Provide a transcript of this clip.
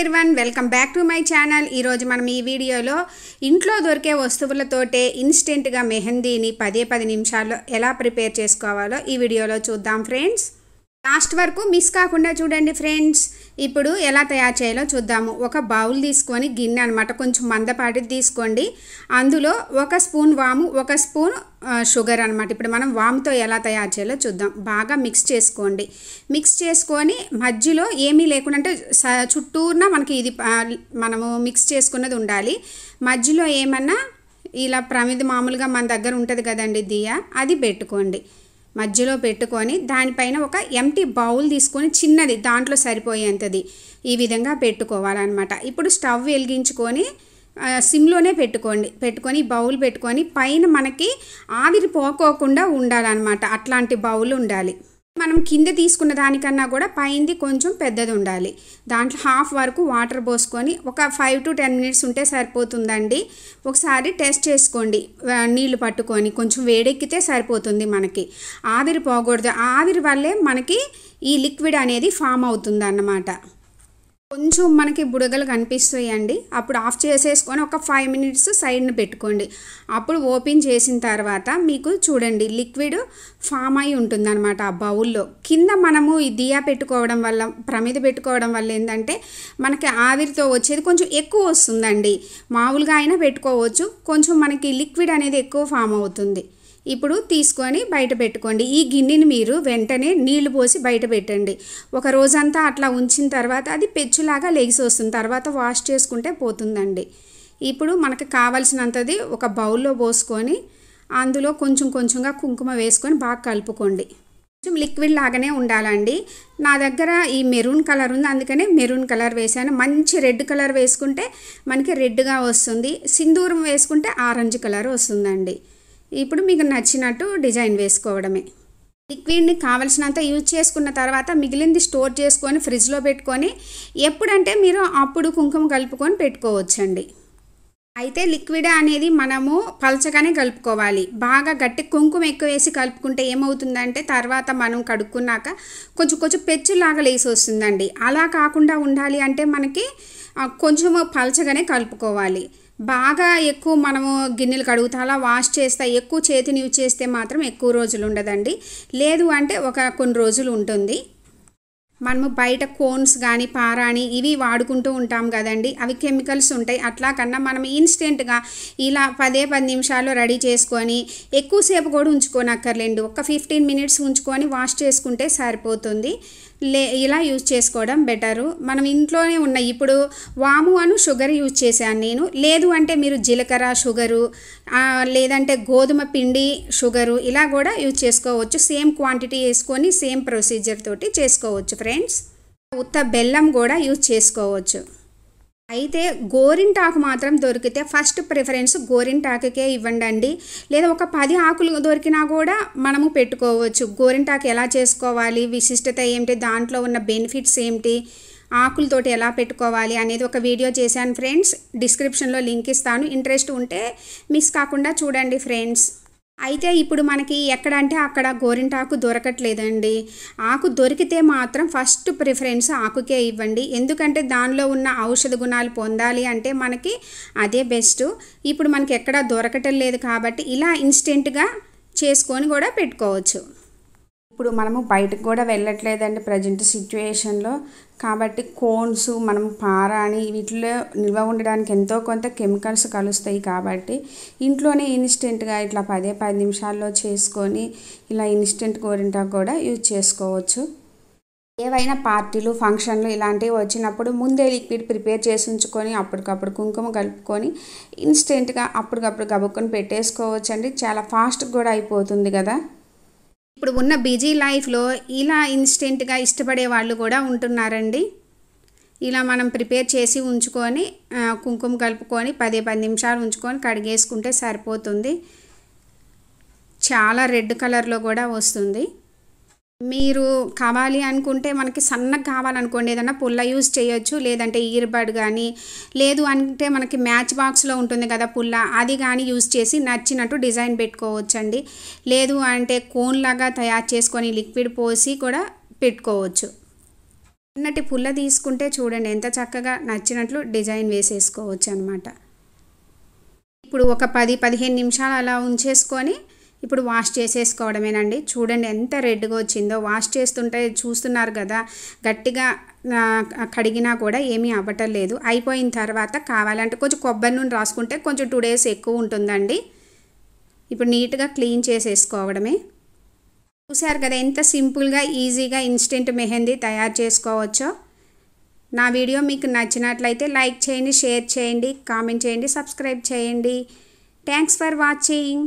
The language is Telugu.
everyone welcome back to my channel ఈరోజు మనం ఈ వీడియోలో ఇంట్లో దొరికే వస్తువులతోటే ఇన్స్టెంట్గా మెహందీని పదే పది నిమిషాల్లో ఎలా ప్రిపేర్ చేసుకోవాలో ఈ వీడియోలో చూద్దాం ఫ్రెండ్స్ లాస్ట్ వరకు మిస్ కాకుండా చూడండి ఫ్రెండ్స్ ఇప్పుడు ఎలా తయారు చేయాలో చూద్దాము ఒక బౌల్ తీసుకొని గిన్నె అనమాట కొంచెం మందపాటి తీసుకోండి అందులో ఒక స్పూన్ వాము ఒక స్పూన్ షుగర్ అనమాట ఇప్పుడు మనం వాముతో ఎలా తయారు చేయాలో చూద్దాం బాగా మిక్స్ చేసుకోండి మిక్స్ చేసుకొని మధ్యలో ఏమీ లేకుండా అంటే చుట్టూన మనకి ఇది మనము మిక్స్ చేసుకున్నది ఉండాలి మధ్యలో ఏమన్నా ఇలా ప్రమిది మామూలుగా మన దగ్గర ఉంటుంది కదండి దియ్య అది పెట్టుకోండి మధ్యలో పెట్టుకొని దానిపైన ఒక ఎంటీ బౌల్ తీసుకొని చిన్నది దాంట్లో సరిపోయేంతది ఈ విధంగా పెట్టుకోవాలన్నమాట ఇప్పుడు స్టవ్ వెలిగించుకొని సిమ్లోనే పెట్టుకోండి పెట్టుకొని బౌల్ పెట్టుకొని పైన మనకి ఆవిరి పోకోకుండా ఉండాలన్నమాట అట్లాంటి బౌల్ ఉండాలి మనం కింద తీసుకున్న దానికన్నా కూడా పైంది కొంచెం పెద్దది ఉండాలి దాంట్లో హాఫ్ వరకు వాటర్ పోసుకొని ఒక ఫైవ్ టు టెన్ మినిట్స్ ఉంటే సరిపోతుందండి ఒకసారి టెస్ట్ చేసుకోండి నీళ్లు పట్టుకొని కొంచెం వేడెక్కితే సరిపోతుంది మనకి ఆవిరి పోకూడదు ఆవిరి వల్లే మనకి ఈ లిక్విడ్ అనేది ఫామ్ అవుతుంది అన్నమాట కొంచెం మనకి బుడగలు కనిపిస్తాయండి అప్పుడు ఆఫ్ చేసేసుకొని ఒక ఫైవ్ మినిట్స్ సైడ్ని పెట్టుకోండి అప్పుడు ఓపెన్ చేసిన తర్వాత మీకు చూడండి లిక్విడ్ ఫామ్ అయి ఉంటుంది అనమాట ఆ బౌల్లో కింద మనము ఈ దియా పెట్టుకోవడం వల్ల ప్రమిద పెట్టుకోవడం వల్ల ఏంటంటే మనకి ఆవిరితో వచ్చేది కొంచెం ఎక్కువ వస్తుందండి మామూలుగా అయినా పెట్టుకోవచ్చు కొంచెం మనకి లిక్విడ్ అనేది ఎక్కువ ఫామ్ అవుతుంది ఇప్పుడు తీసుకొని బయట పెట్టుకోండి ఈ గిన్నెని మీరు వెంటనే నీళ్లు పోసి బయట పెట్టండి ఒక రోజంతా అట్లా ఉంచిన తర్వాత అది పెచ్చులాగా లెగిసి వస్తుంది తర్వాత వాష్ చేసుకుంటే పోతుందండి ఇప్పుడు మనకు కావలసినంతది ఒక బౌల్లో పోసుకొని అందులో కొంచెం కొంచెంగా కుంకుమ వేసుకొని బాగా కలుపుకోండి కొంచెం లిక్విడ్ లాగానే ఉండాలండి నా దగ్గర ఈ మెరూన్ కలర్ ఉంది అందుకనే మెరూన్ కలర్ వేసాను మంచి రెడ్ కలర్ వేసుకుంటే మనకి రెడ్గా వస్తుంది సింధూరం వేసుకుంటే ఆరెంజ్ కలర్ వస్తుందండి ఇప్పుడు మీకు నచ్చినట్టు డిజైన్ వేసుకోవడమే లిక్విడ్ని కావలసినంత యూజ్ చేసుకున్న తర్వాత మిగిలింది స్టోర్ చేసుకొని ఫ్రిడ్జ్లో పెట్టుకొని ఎప్పుడంటే మీరు అప్పుడు కుంకుమ కలుపుకొని పెట్టుకోవచ్చండి అయితే లిక్విడ్ అనేది మనము పలచగానే కలుపుకోవాలి బాగా గట్టి కుంకుమ ఎక్కువ వేసి కలుపుకుంటే ఏమవుతుందంటే తర్వాత మనం కడుక్కున్నాక కొంచెం కొంచెం పెచ్చులాగా లేసి వస్తుందండి అలా కాకుండా ఉండాలి అంటే మనకి కొంచెం పలచగానే కలుపుకోవాలి బాగా ఎక్కువ మనము గిన్నెలు కడుగుతా అలా వాష్ చేస్తా ఎక్కువ చేతిని యూజ్ చేస్తే మాత్రం ఎక్కువ రోజులు ఉండదండి లేదు అంటే ఒక కొన్ని రోజులు ఉంటుంది మనము బయట కోన్స్ కానీ పారాణి ఇవి వాడుకుంటూ ఉంటాం కదండి అవి కెమికల్స్ ఉంటాయి అట్లా కన్నా మనం ఇన్స్టెంట్గా ఇలా పదే పది నిమిషాలు రెడీ చేసుకొని ఎక్కువసేపు కూడా ఉంచుకోనక్కర్లేండి ఒక ఫిఫ్టీన్ మినిట్స్ ఉంచుకొని వాష్ చేసుకుంటే సరిపోతుంది లే ఇలా యూజ్ చేసుకోవడం బెటరు మనం ఇంట్లోనే ఉన్న ఇప్పుడు వాము అను షుగర్ యూజ్ చేశాను నేను లేదు అంటే మీరు జీలకర్ర షుగరు లేదంటే గోధుమ పిండి షుగరు ఇలా కూడా యూజ్ చేసుకోవచ్చు సేమ్ క్వాంటిటీ వేసుకొని సేమ్ ప్రొసీజర్ తోటి చేసుకోవచ్చు ఫ్రెండ్స్ ఉత్త బెల్లం కూడా యూజ్ చేసుకోవచ్చు అయితే గోరింటాకు మాత్రం దొరికితే ఫస్ట్ ప్రిఫరెన్స్ గోరింటాకుకే ఇవ్వండి అండి లేదా ఒక పది ఆకులు దొరికినా కూడా మనము పెట్టుకోవచ్చు గోరింటాకు ఎలా చేసుకోవాలి విశిష్టత ఏమిటి దాంట్లో ఉన్న బెనిఫిట్స్ ఏమిటి ఆకులతోటి ఎలా పెట్టుకోవాలి అనేది ఒక వీడియో చేశాను ఫ్రెండ్స్ డిస్క్రిప్షన్లో లింక్ ఇస్తాను ఇంట్రెస్ట్ ఉంటే మిస్ కాకుండా చూడండి ఫ్రెండ్స్ అయితే ఇప్పుడు మనకి ఎక్కడంటే అక్కడ గోరింటాకు దొరకట్లేదండి ఆకు దొరికితే మాత్రం ఫస్ట్ ప్రిఫరెన్స్ ఆకుకే ఇవ్వండి ఎందుకంటే దానిలో ఉన్న ఔషధ గుణాలు పొందాలి అంటే మనకి అదే బెస్ట్ ఇప్పుడు మనకి ఎక్కడా దొరకటం లేదు కాబట్టి ఇలా ఇన్స్టెంట్గా చేసుకొని కూడా పెట్టుకోవచ్చు ఇప్పుడు మనము బయటకు కూడా వెళ్ళట్లేదండి ప్రజెంట్ సిచ్యువేషన్లో కాబట్టి కోన్స్ మనం పార అని వీటిలో నిల్వ ఉండడానికి ఎంతో కొంత కెమికల్స్ కలుస్తాయి కాబట్టి ఇంట్లోనే ఇన్స్టెంట్గా ఇట్లా పదే పది నిమిషాల్లో చేసుకొని ఇలా ఇన్స్టెంట్ కోరింటా కూడా యూజ్ చేసుకోవచ్చు ఏవైనా పార్టీలు ఫంక్షన్లు ఇలాంటివి వచ్చినప్పుడు ముందే లిక్విడ్ ప్రిపేర్ చేసి ఉంచుకొని అప్పటికప్పుడు కుంకుమ కలుపుకొని ఇన్స్టెంట్గా అప్పటికప్పుడు గబుక్కుని పెట్టేసుకోవచ్చండి చాలా ఫాస్ట్గా కూడా అయిపోతుంది కదా ఇప్పుడు ఉన్న బిజీ లైఫ్లో ఇలా ఇన్స్టెంట్గా ఇష్టపడే వాళ్ళు కూడా ఉంటున్నారండి ఇలా మనం ప్రిపేర్ చేసి ఉంచుకొని కుంకుమ కలుపుకొని పదే పది నిమిషాలు ఉంచుకొని కడిగేసుకుంటే సరిపోతుంది చాలా రెడ్ కలర్లో కూడా వస్తుంది మీరు కావాలి అనుకుంటే మనకి సన్నగా కావాలనుకోండి ఏదన్నా పుల్ల యూజ్ చేయొచ్చు లేదంటే ఇయర్ బడ్ కానీ లేదు అంటే మనకి మ్యాచ్ బాక్స్లో ఉంటుంది కదా పుల్ల అది కానీ యూజ్ చేసి నచ్చినట్టు డిజైన్ పెట్టుకోవచ్చండి లేదు అంటే కోన్ లాగా తయారు చేసుకొని లిక్విడ్ పోసి కూడా పెట్టుకోవచ్చు అన్నటి పుల్ల తీసుకుంటే చూడండి ఎంత చక్కగా నచ్చినట్లు డిజైన్ వేసేసుకోవచ్చు అనమాట ఇప్పుడు ఒక పది పదిహేను నిమిషాలు అలా ఉంచేసుకొని ఇప్పుడు వాష్ చేసేసుకోవడమేనండి చూడండి ఎంత రెడ్గా వచ్చిందో వాష్ చేస్తుంటే చూస్తున్నారు కదా గట్టిగా కడిగినా కూడా ఏమీ అవ్వటం లేదు అయిపోయిన తర్వాత కావాలంటే కొంచెం కొబ్బరి నూనె రాసుకుంటే కొంచెం టూ డేస్ ఎక్కువ ఉంటుందండి ఇప్పుడు నీట్గా క్లీన్ చేసేసుకోవడమే చూశారు కదా ఎంత సింపుల్గా ఈజీగా ఇన్స్టెంట్ మెహందీ తయారు చేసుకోవచ్చో నా వీడియో మీకు నచ్చినట్లయితే లైక్ చేయండి షేర్ చేయండి కామెంట్ చేయండి సబ్స్క్రైబ్ చేయండి థ్యాంక్స్ ఫర్ వాచింగ్